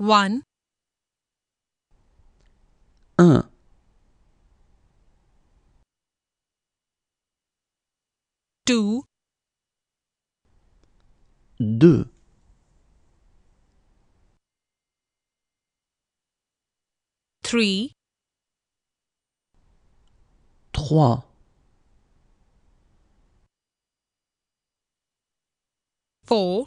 one, un, uh. two, deux, three, trois, four,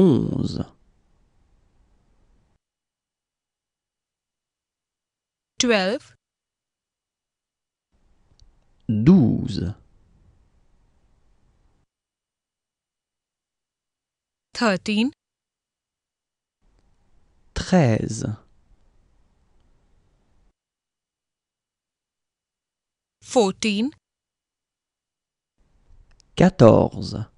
onze. Twelve. Douze. Thirteen. Treize. Fourteen. Quatorze.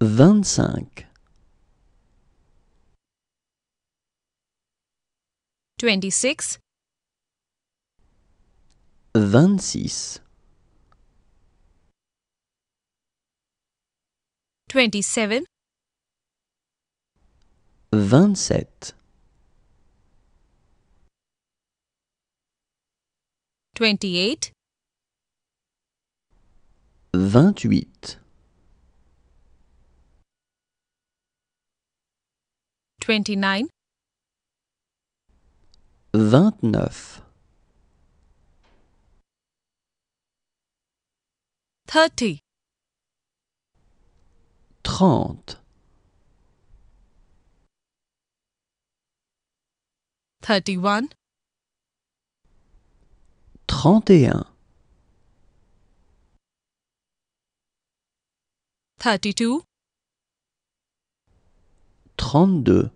vingt-cinq, twenty-six, vingt-six, twenty-seven, vingt-sept, twenty-eight, vingt-huit. 29 29 30 30 31 31 32 32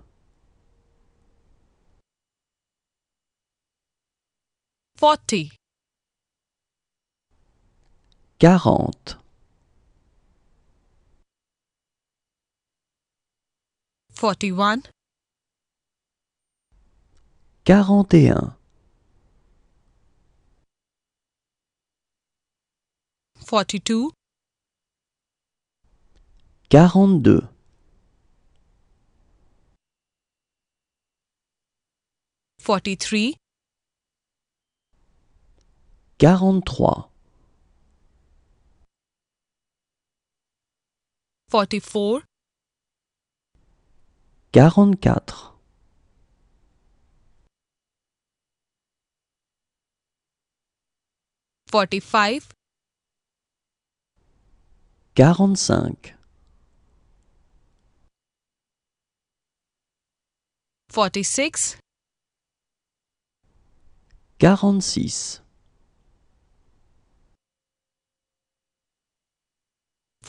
40 41 41 42 42 43 43 44 44 45 45 46 46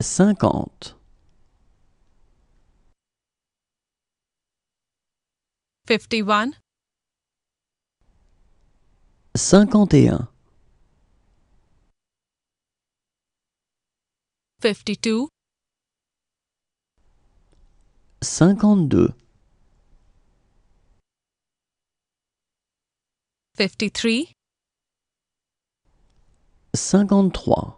50 51 51 52 52 53 53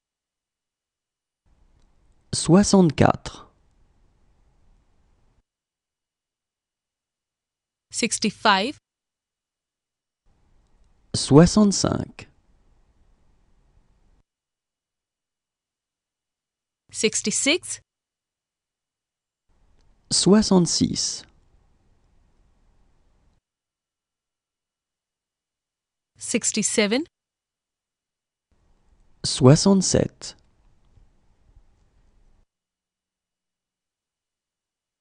64 65 65 66 66 67 67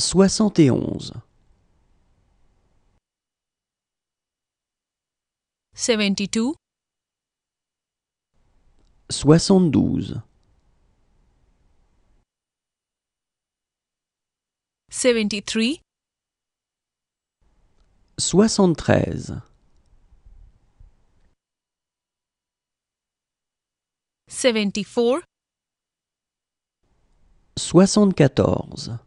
71 72 72 73 73 74 74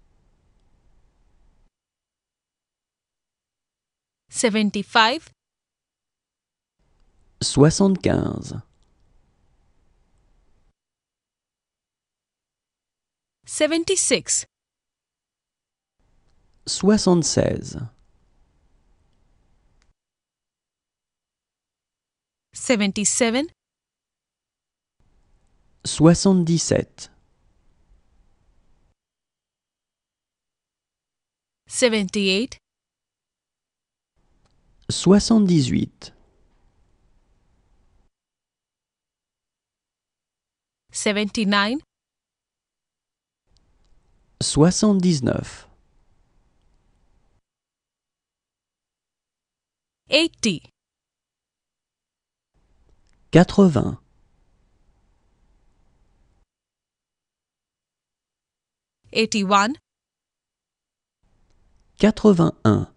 75 75 76 76 77 77 78 Soixante-dix-huit. Seventy-nine. Soixante-dix-neuf. Eighty. quatre quatre Quatre-vingt-un.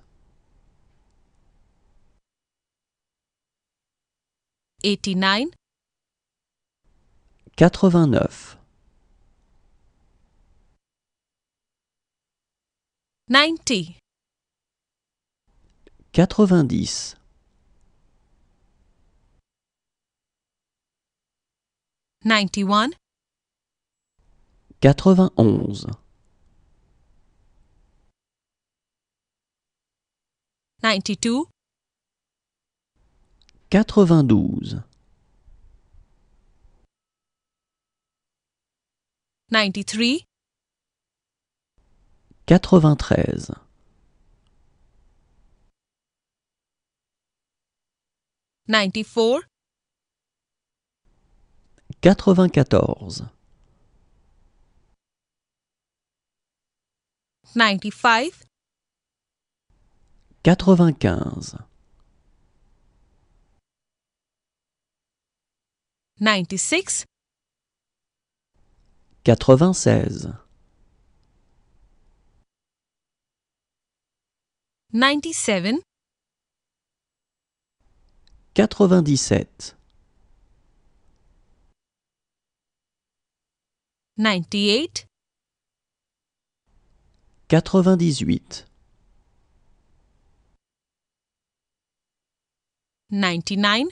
89 89 90 90 91 91 92 92 93 93 94 94 95 95 96 96 97 97 98 98 99